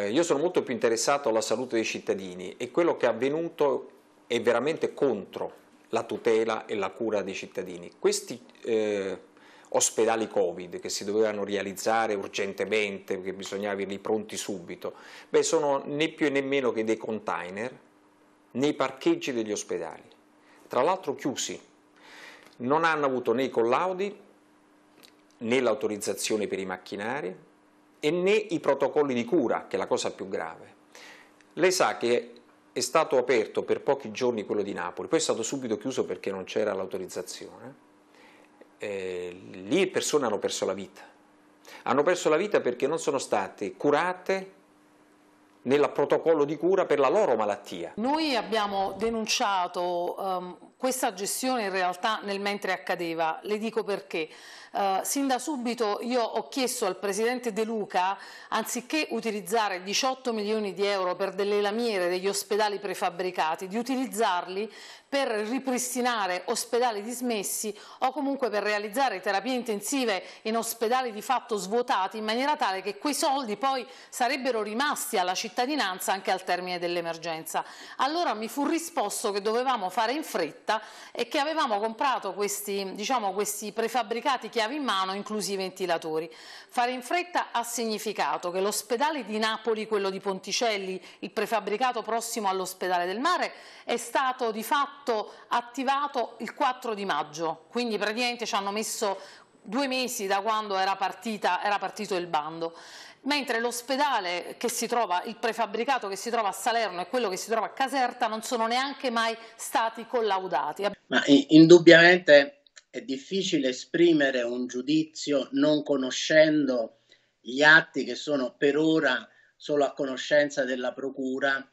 Eh, io sono molto più interessato alla salute dei cittadini e quello che è avvenuto è veramente contro la tutela e la cura dei cittadini. Questi eh, ospedali Covid che si dovevano realizzare urgentemente, perché bisognava averli pronti subito, beh, sono né più né meno che dei container nei parcheggi degli ospedali, tra l'altro chiusi, non hanno avuto né i collaudi né l'autorizzazione per i macchinari, e né i protocolli di cura, che è la cosa più grave. Lei sa che è stato aperto per pochi giorni quello di Napoli, poi è stato subito chiuso perché non c'era l'autorizzazione. Eh, lì persone hanno perso la vita. Hanno perso la vita perché non sono state curate nel protocollo di cura per la loro malattia. Noi abbiamo denunciato um, questa gestione in realtà nel mentre accadeva, le dico perché. Uh, sin da subito io ho chiesto al Presidente De Luca, anziché utilizzare 18 milioni di euro per delle lamiere degli ospedali prefabbricati, di utilizzarli per ripristinare ospedali dismessi o comunque per realizzare terapie intensive in ospedali di fatto svuotati in maniera tale che quei soldi poi sarebbero rimasti alla cittadinanza anche al termine dell'emergenza. Allora mi fu risposto che dovevamo fare in fretta diretta è che avevamo comprato questi, diciamo, questi prefabbricati chiavi in mano, inclusi i ventilatori. Fare in fretta ha significato che l'ospedale di Napoli, quello di Ponticelli, il prefabbricato prossimo all'ospedale del mare, è stato di fatto attivato il 4 di maggio, quindi praticamente ci hanno messo due mesi da quando era, partita, era partito il bando mentre l'ospedale che si trova, il prefabbricato che si trova a Salerno e quello che si trova a Caserta non sono neanche mai stati collaudati. Ma indubbiamente è difficile esprimere un giudizio non conoscendo gli atti che sono per ora solo a conoscenza della procura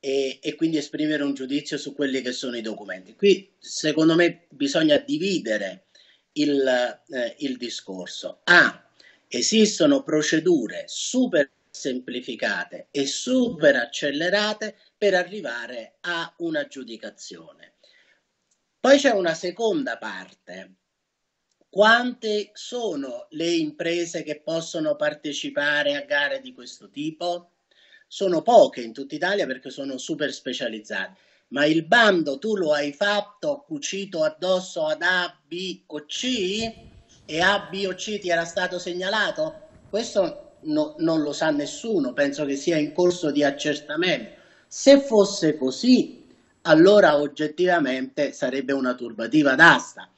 e, e, quindi esprimere un giudizio su quelli che sono i documenti. Qui secondo me bisogna dividere il, eh, il discorso. A, ah, esistono procedure super semplificate e super accelerate per arrivare a una giudicazione. Poi c'è una seconda parte. Quante sono le imprese che possono partecipare a gare di questo tipo? Sono poche in tutta Italia perché sono super specializzate, ma il bando tu lo hai fatto cucito addosso ad A, B o C? e A, B o C ti era stato segnalato? Questo no, non lo sa nessuno, penso che sia in corso di accertamento. Se fosse così, allora oggettivamente sarebbe una turbativa d'asta,